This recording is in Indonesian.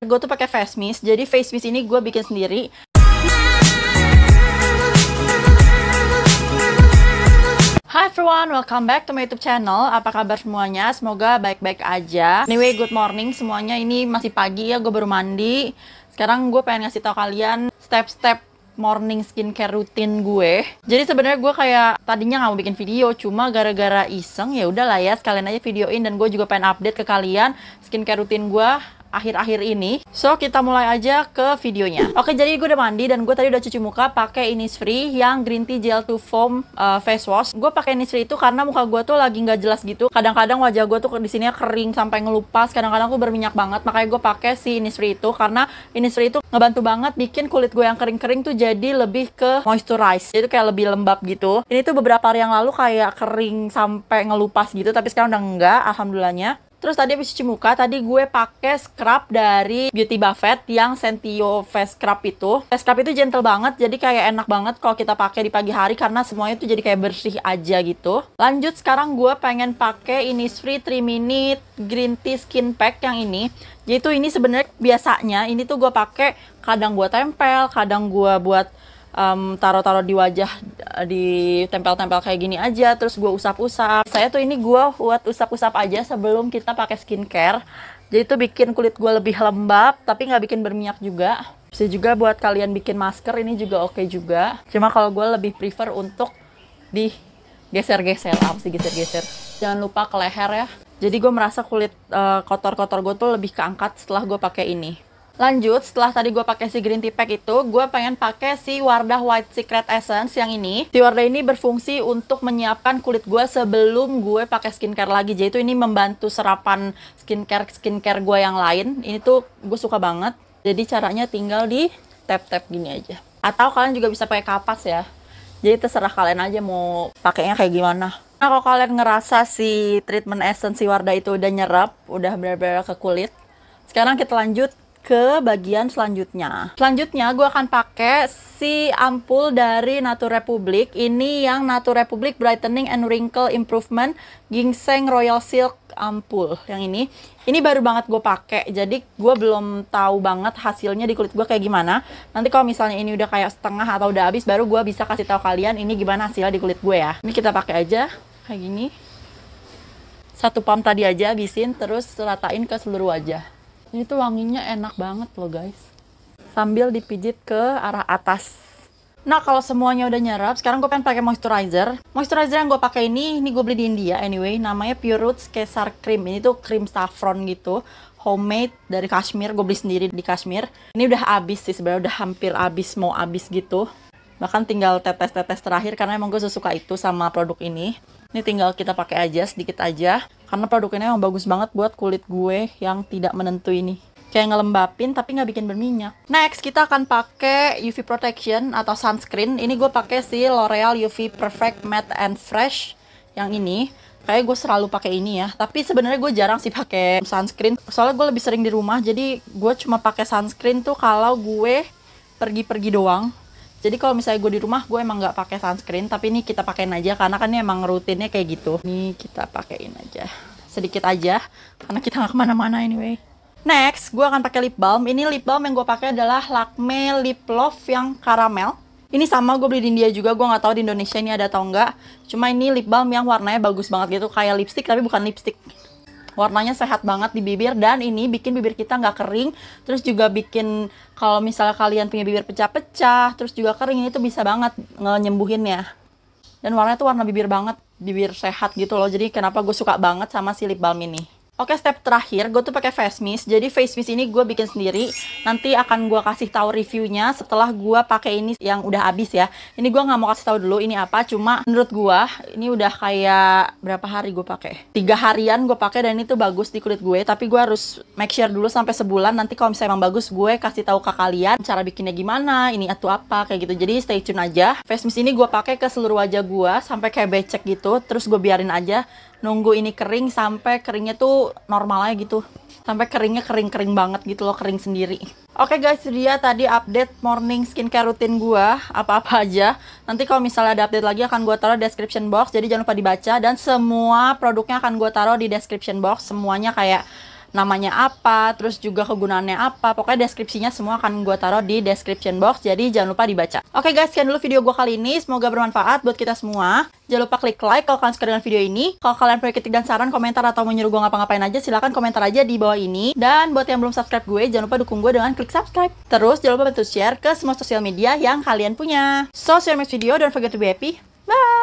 gue tuh pakai face mist jadi face mist ini gue bikin sendiri Hi everyone, welcome back to my YouTube channel. Apa kabar semuanya? Semoga baik-baik aja. Anyway, good morning semuanya. Ini masih pagi ya, gue baru mandi. Sekarang gue pengen ngasih tau kalian step-step morning skincare rutin gue. Jadi sebenarnya gue kayak tadinya nggak mau bikin video, cuma gara-gara iseng ya udahlah ya sekalian aja videoin dan gue juga pengen update ke kalian skincare rutin gue akhir-akhir ini. So, kita mulai aja ke videonya. Oke, jadi gue udah mandi dan gue tadi udah cuci muka pakai Innisfree yang Green Tea Gel to Foam uh, Face Wash. Gue pakai Innisfree itu karena muka gue tuh lagi nggak jelas gitu. Kadang-kadang wajah gue tuh di sini kering sampai ngelupas, kadang-kadang gue berminyak banget. Makanya gue pakai si Innisfree itu karena Innisfree itu ngebantu banget bikin kulit gue yang kering-kering tuh jadi lebih ke moisturize. Jadi kayak lebih lembab gitu. Ini tuh beberapa hari yang lalu kayak kering sampai ngelupas gitu, tapi sekarang udah enggak, alhamdulillahnya. Terus tadi habis cuci muka, tadi gue pakai scrub dari Beauty Buffet yang Sentio Face Scrub itu. Face scrub itu gentle banget, jadi kayak enak banget kalau kita pakai di pagi hari karena semuanya tuh jadi kayak bersih aja gitu. Lanjut sekarang gue pengen pakai ini free 3 Minute Green Tea Skin Pack yang ini. Jadi tuh ini sebenarnya biasanya ini tuh gue pakai kadang gue tempel, kadang gue buat um, taruh-taruh di wajah di tempel-tempel kayak gini aja terus gue usap-usap saya tuh ini gue buat usap-usap aja sebelum kita pakai skincare jadi itu bikin kulit gue lebih lembab tapi nggak bikin berminyak juga bisa juga buat kalian bikin masker ini juga oke okay juga cuma kalau gue lebih prefer untuk di geser-geser apa sih geser-geser jangan lupa ke leher ya jadi gue merasa kulit uh, kotor-kotor gue tuh lebih keangkat setelah gue pakai ini Lanjut, setelah tadi gue pakai si green tea pack itu, gue pengen pakai si Wardah White Secret Essence yang ini. Si Wardah ini berfungsi untuk menyiapkan kulit gue sebelum gue pakai skincare lagi. Jadi itu ini membantu serapan skincare skincare gue yang lain. Ini tuh gue suka banget. Jadi caranya tinggal di tap tap gini aja. Atau kalian juga bisa pakai kapas ya. Jadi terserah kalian aja mau pakainya kayak gimana. Nah kalau kalian ngerasa si treatment essence si Wardah itu udah nyerap, udah benar-benar ke kulit, sekarang kita lanjut ke bagian selanjutnya. Selanjutnya gue akan pakai si ampul dari Nature Republic. Ini yang Nature Republic Brightening and Wrinkle Improvement Ginseng Royal Silk ampul yang ini. Ini baru banget gue pakai. Jadi gue belum tahu banget hasilnya di kulit gue kayak gimana. Nanti kalau misalnya ini udah kayak setengah atau udah habis baru gue bisa kasih tahu kalian ini gimana hasilnya di kulit gue ya. Ini kita pakai aja kayak gini. Satu pump tadi aja habisin terus ratain ke seluruh wajah. Ini tuh wanginya enak banget loh guys. Sambil dipijit ke arah atas. Nah kalau semuanya udah nyerap, sekarang gue pengen pakai moisturizer. Moisturizer yang gue pakai ini, ini gue beli di India anyway. Namanya Pure Roots Kesar Cream. Ini tuh krim saffron gitu homemade dari Kashmir gue beli sendiri di Kashmir ini udah abis sih sebenarnya udah hampir abis mau abis gitu bahkan tinggal tetes-tetes terakhir karena emang gue sesuka itu sama produk ini ini tinggal kita pakai aja sedikit aja karena produk ini emang bagus banget buat kulit gue yang tidak menentu ini kayak ngelembapin tapi nggak bikin berminyak. Next kita akan pakai UV protection atau sunscreen. Ini gue pakai si L'Oreal UV Perfect Matte and Fresh yang ini. Kayak gue selalu pakai ini ya. Tapi sebenarnya gue jarang sih pakai sunscreen. Soalnya gue lebih sering di rumah jadi gue cuma pakai sunscreen tuh kalau gue pergi-pergi doang jadi kalau misalnya gue di rumah, gue emang nggak pakai sunscreen, tapi ini kita pakein aja karena kan ini emang rutinnya kayak gitu. Ini kita pakein aja, sedikit aja, karena kita nggak kemana-mana anyway. Next, gue akan pakai lip balm. Ini lip balm yang gue pakai adalah Lakme Lip Love yang karamel. Ini sama gue beli di India juga, gue nggak tahu di Indonesia ini ada atau enggak. Cuma ini lip balm yang warnanya bagus banget gitu, kayak lipstick tapi bukan lipstick warnanya sehat banget di bibir dan ini bikin bibir kita nggak kering terus juga bikin kalau misalnya kalian punya bibir pecah-pecah terus juga kering itu bisa banget nyembuhinnya dan warnanya tuh warna bibir banget bibir sehat gitu loh jadi kenapa gue suka banget sama si lip balm ini Oke, step terakhir, gue tuh pakai face mist. Jadi face mist ini gue bikin sendiri. Nanti akan gue kasih tahu reviewnya setelah gue pakai ini yang udah habis ya. Ini gue nggak mau kasih tahu dulu ini apa. Cuma menurut gue ini udah kayak berapa hari gue pakai? Tiga harian gue pakai dan ini tuh bagus di kulit gue. Tapi gue harus make sure dulu sampai sebulan. Nanti kalau misalnya emang bagus, gue kasih tahu ke kalian cara bikinnya gimana. Ini atau apa kayak gitu. Jadi stay tune aja. Face mist ini gue pakai ke seluruh wajah gue sampai kayak becek gitu. Terus gue biarin aja nunggu ini kering sampai keringnya tuh normal aja gitu sampai keringnya kering-kering banget gitu loh kering sendiri Oke okay guys, dia tadi update morning skincare rutin gua, apa-apa aja. Nanti kalau misalnya ada update lagi akan gua taruh description box, jadi jangan lupa dibaca dan semua produknya akan gua taruh di description box, semuanya kayak namanya apa, terus juga kegunaannya apa. Pokoknya deskripsinya semua akan gue taruh di description box, jadi jangan lupa dibaca. Oke guys, sekian dulu video gue kali ini. Semoga bermanfaat buat kita semua. Jangan lupa klik like kalau kalian suka dengan video ini. Kalau kalian punya kritik dan saran, komentar, atau mau nyuruh gue ngapa-ngapain aja, silahkan komentar aja di bawah ini. Dan buat yang belum subscribe gue, jangan lupa dukung gue dengan klik subscribe. Terus jangan lupa bantu share ke semua sosial media yang kalian punya. So, see you next video. Don't forget to be happy. Bye!